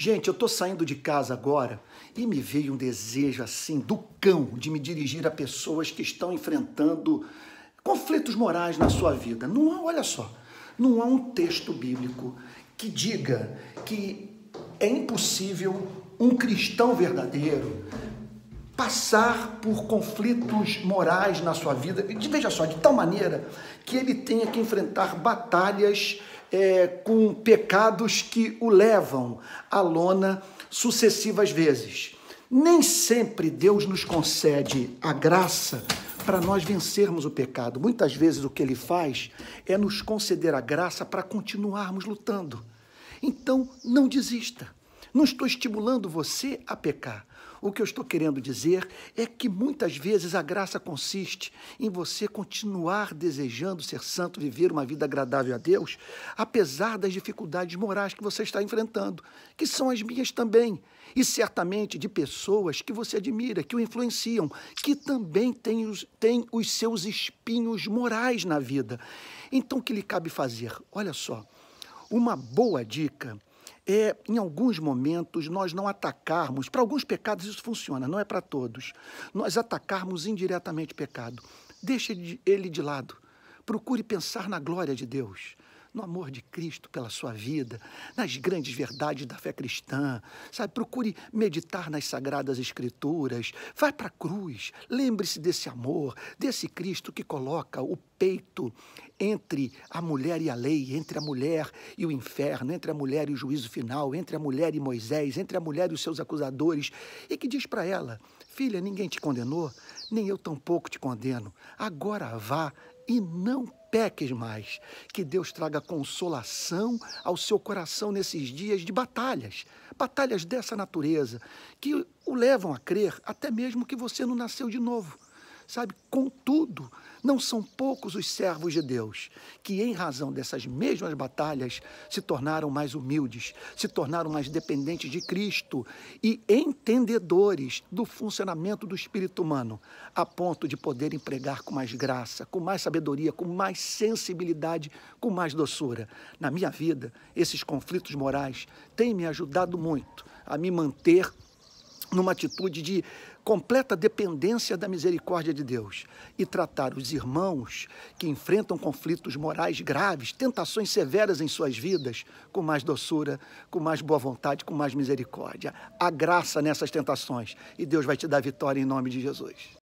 Gente, eu tô saindo de casa agora e me veio um desejo assim do cão de me dirigir a pessoas que estão enfrentando conflitos morais na sua vida. Não há, olha só, não há um texto bíblico que diga que é impossível um cristão verdadeiro passar por conflitos morais na sua vida, veja só, de tal maneira que ele tenha que enfrentar batalhas é, com pecados que o levam à lona sucessivas vezes. Nem sempre Deus nos concede a graça para nós vencermos o pecado. Muitas vezes o que ele faz é nos conceder a graça para continuarmos lutando. Então, não desista. Não estou estimulando você a pecar. O que eu estou querendo dizer é que muitas vezes a graça consiste em você continuar desejando ser santo, viver uma vida agradável a Deus, apesar das dificuldades morais que você está enfrentando, que são as minhas também, e certamente de pessoas que você admira, que o influenciam, que também têm os, têm os seus espinhos morais na vida. Então, o que lhe cabe fazer? Olha só, uma boa dica é, em alguns momentos, nós não atacarmos, para alguns pecados isso funciona, não é para todos, nós atacarmos indiretamente pecado. Deixe ele de lado. Procure pensar na glória de Deus no amor de Cristo pela sua vida, nas grandes verdades da fé cristã, sabe? Procure meditar nas sagradas escrituras, vai para a cruz, lembre-se desse amor, desse Cristo que coloca o peito entre a mulher e a lei, entre a mulher e o inferno, entre a mulher e o juízo final, entre a mulher e Moisés, entre a mulher e os seus acusadores, e que diz para ela: Filha, ninguém te condenou, nem eu tampouco te condeno. Agora vá e não peques mais. Que Deus traga consolação ao seu coração nesses dias de batalhas, batalhas dessa natureza, que o levam a crer até mesmo que você não nasceu de novo. Sabe, contudo, não são poucos os servos de Deus que, em razão dessas mesmas batalhas, se tornaram mais humildes, se tornaram mais dependentes de Cristo e entendedores do funcionamento do espírito humano, a ponto de poderem pregar com mais graça, com mais sabedoria, com mais sensibilidade, com mais doçura. Na minha vida, esses conflitos morais têm me ajudado muito a me manter numa atitude de completa dependência da misericórdia de Deus e tratar os irmãos que enfrentam conflitos morais graves, tentações severas em suas vidas, com mais doçura, com mais boa vontade, com mais misericórdia. A graça nessas tentações e Deus vai te dar vitória em nome de Jesus.